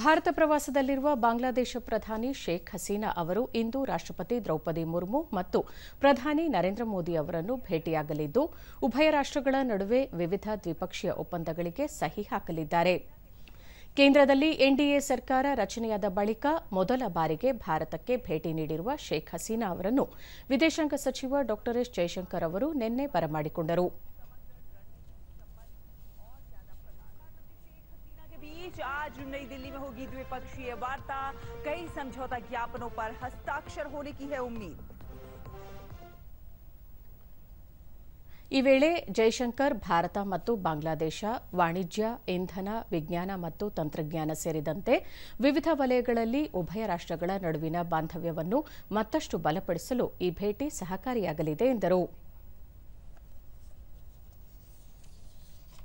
ಭಾರತ ಪ್ರವಾಸದಲ್ಲಿರುವ ಬಾಂಗ್ಲಾದೇಶ ಪ್ರಧಾನಿ ಶೇಖ್ ಹಸೀನಾ ಅವರು ಇಂದು ರಾಷ್ಟ್ರಪತಿ ದ್ರೌಪದಿ ಮುರ್ಮು ಮತ್ತು ಪ್ರಧಾನಿ ನರೇಂದ್ರ ಮೋದಿ ಅವರನ್ನು ಭೇಟಿಯಾಗಲಿದ್ದು ಉಭಯ ರಾಷ್ಟ್ರಗಳ ನಡುವೆ ವಿವಿಧ ದ್ವಿಪಕ್ಷೀಯ ಒಪ್ಪಂದಗಳಿಗೆ ಸಹಿ ಹಾಕಲಿದ್ದಾರೆ ಕೇಂದ್ರದಲ್ಲಿ ಎನ್ಡಿಎ ಸರ್ಕಾರ ರಚನೆಯಾದ ಬಳಿಕ ಮೊದಲ ಬಾರಿಗೆ ಭಾರತಕ್ಕೆ ಭೇಟಿ ನೀಡಿರುವ ಶೇಖ್ ಹಸೀನಾ ಅವರನ್ನು ವಿದೇಶಾಂಗ ಸಚಿವ ಡಾ ಎಸ್ ಜೈಶಂಕರ್ ಅವರು ನಿನ್ನೆ ಬರಮಾಡಿಕೊಂಡರು बीच आज नई दिल्ली में होगी द्विपक्षीय वार्ता कई समझौता ज्ञापनों पर हस्ताक्षर होने की है उम्मीद ಈ ವೇಳೆ ಜೈಶಂಕರ್ ಭಾರತ ಮತ್ತು ಬಾಂಗ್ಲಾದೇಶ ವಾಣಿಜ್ಯ ಇಂಧನ ವಿಜ್ಞಾನ ಮತ್ತು ತಂತ್ರಜ್ಞಾನ ಸೇರಿದಂತೆ ವಿವಿಧ ವಲಯಗಳಲ್ಲಿ ಉಭಯ ರಾಷ್ಟ್ರಗಳ ನಡುವಿನ ಬಾಂಧವ್ಯವನ್ನು ಮತ್ತಷ್ಟು ಬಲಪಡಿಸಲು ಈ ಭೇಟಿ ಸಹಕಾರಿಯಾಗಲಿದೆ ಎಂದರು